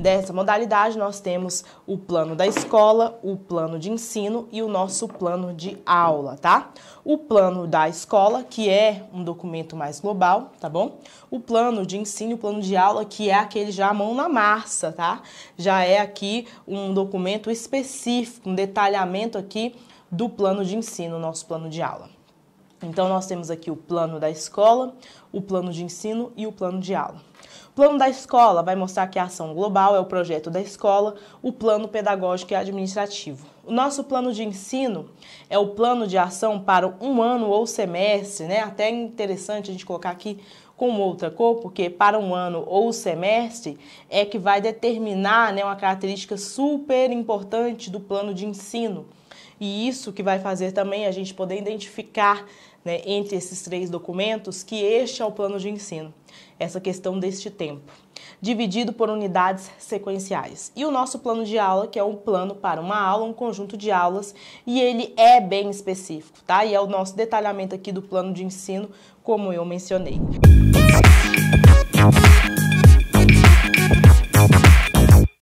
dessa modalidade, nós temos o plano da escola, o plano de ensino e o nosso plano de aula, tá? O plano da escola, que é um documento mais global, tá bom? O plano de ensino, o plano de aula, que é aquele já mão na massa, tá? Já é aqui um documento específico, um detalhamento aqui do plano de ensino, nosso plano de aula. Então, nós temos aqui o plano da escola, o plano de ensino e o plano de aula. O plano da escola vai mostrar que a ação global é o projeto da escola, o plano pedagógico e administrativo. O nosso plano de ensino é o plano de ação para um ano ou semestre, né? Até é interessante a gente colocar aqui com outra cor, porque para um ano ou semestre é que vai determinar né, uma característica super importante do plano de ensino e isso que vai fazer também a gente poder identificar né, entre esses três documentos que este é o plano de ensino, essa questão deste tempo, dividido por unidades sequenciais. E o nosso plano de aula, que é um plano para uma aula, um conjunto de aulas, e ele é bem específico, tá? E é o nosso detalhamento aqui do plano de ensino, como eu mencionei. Música